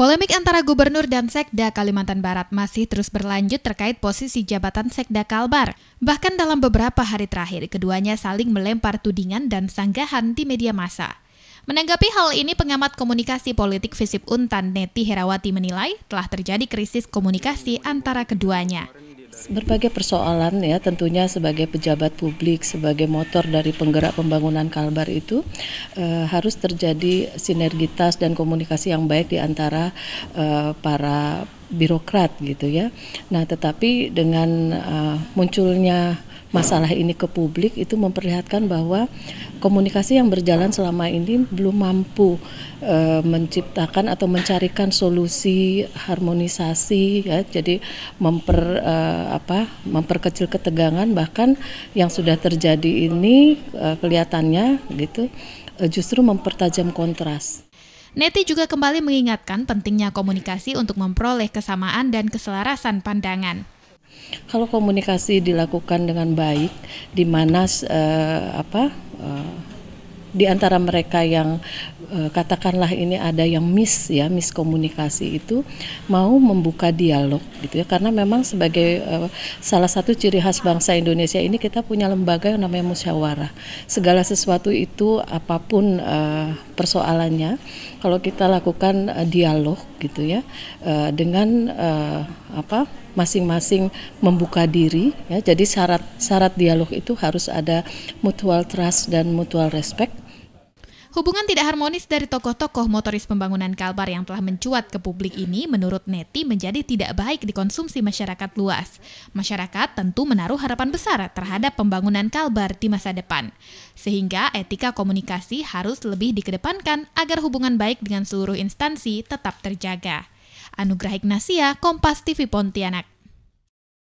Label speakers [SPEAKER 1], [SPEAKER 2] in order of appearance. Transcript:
[SPEAKER 1] Polemik antara gubernur dan Sekda Kalimantan Barat masih terus berlanjut terkait posisi jabatan Sekda Kalbar. Bahkan dalam beberapa hari terakhir, keduanya saling melempar tudingan dan sanggahan di media massa. Menanggapi hal ini, pengamat komunikasi politik Visip Untan Neti Herawati menilai telah terjadi krisis komunikasi antara keduanya.
[SPEAKER 2] Berbagai persoalan ya tentunya sebagai pejabat publik, sebagai motor dari penggerak pembangunan Kalbar itu eh, harus terjadi sinergitas dan komunikasi yang baik di antara eh, para birokrat gitu ya. Nah, tetapi dengan uh, munculnya masalah ini ke publik itu memperlihatkan bahwa komunikasi yang berjalan selama ini belum mampu e, menciptakan atau mencarikan solusi harmonisasi ya jadi memper e, apa memperkecil ketegangan bahkan yang sudah terjadi ini e, kelihatannya gitu e, justru mempertajam kontras.
[SPEAKER 1] Neti juga kembali mengingatkan pentingnya komunikasi untuk memperoleh kesamaan dan keselarasan pandangan.
[SPEAKER 2] Kalau komunikasi dilakukan dengan baik, di mana uh, apa uh, di antara mereka yang uh, katakanlah ini ada yang miss ya miskomunikasi itu mau membuka dialog gitu ya karena memang sebagai uh, salah satu ciri khas bangsa Indonesia ini kita punya lembaga yang namanya musyawarah segala sesuatu itu apapun uh, persoalannya kalau kita lakukan uh, dialog gitu ya eh, dengan eh, apa masing-masing membuka diri ya jadi syarat syarat dialog itu harus ada mutual trust dan mutual respect
[SPEAKER 1] Hubungan tidak harmonis dari tokoh-tokoh motoris pembangunan Kalbar yang telah mencuat ke publik ini menurut Neti menjadi tidak baik dikonsumsi masyarakat luas. Masyarakat tentu menaruh harapan besar terhadap pembangunan Kalbar di masa depan. Sehingga etika komunikasi harus lebih dikedepankan agar hubungan baik dengan seluruh instansi tetap terjaga. Anugrah Ignasia, Kompas TV Pontianak.